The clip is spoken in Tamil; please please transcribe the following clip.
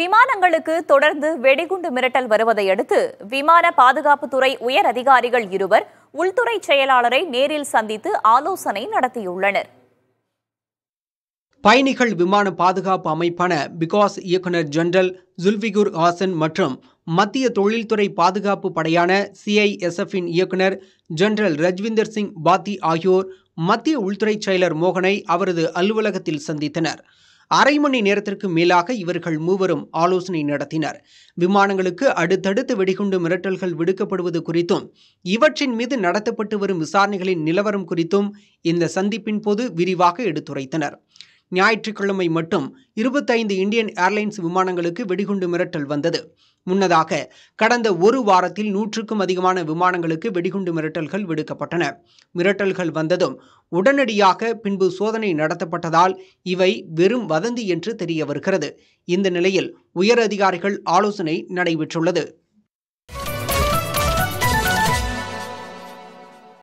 விமானங்களுக்கு தொடர்ந்து வெடிகுண்டு மிரட்டல் வருவதை அடுத்து விமான பாதுகாப்புத்துறை உயர் அதிகாரிகள் இருவர் உள்துறை செயலாளரை நேரில் சந்தித்து ஆலோசனை நடத்தியுள்ளனர் பயணிகள் விமான பாதுகாப்பு அமைப்பான பிகாஸ் இயக்குநர் ஜெனரல் ஜுல்விகுர் ஹாசன் மற்றும் மத்திய தொழில்துறை பாதுகாப்பு படையான இன் இயக்குநர் ஜெனரல் ரஜ்விந்தர் சிங் பாத்தி ஆகியோர் மத்திய உள்துறை செயலர் மோகனை அவரது அலுவலகத்தில் சந்தித்தனர் அரை மணி நேரத்திற்கு மேலாக இவர்கள் மூவரும் ஆலோசனை நடத்தினர் விமானங்களுக்கு அடுத்தடுத்து வெடிகுண்டு மிரட்டல்கள் விடுக்கப்படுவது குறித்தும் இவற்றின் மீது நடத்தப்பட்டு வரும் விசாரணைகளின் நிலவரம் குறித்தும் இந்த சந்திப்பின் போது விரிவாக எடுத்துரைத்தனர் ஞாயிற்றுக்கிழமை மட்டும் இருபத்தைந்து இந்தியன் ஏர்லைன்ஸ் விமானங்களுக்கு வெடிகுண்டு மிரட்டல் வந்தது முன்னதாக கடந்த ஒரு வாரத்தில் நூற்றுக்கும் அதிகமான விமானங்களுக்கு வெடிகுண்டு மிரட்டல்கள் விடுக்கப்பட்டன மிரட்டல்கள் வந்ததும் உடனடியாக பின்பு சோதனை நடத்தப்பட்டதால் இவை வெறும் வதந்தி என்று தெரிய வருகிறது இந்த நிலையில் உயர் அதிகாரிகள் ஆலோசனை நடைபெற்றுள்ளது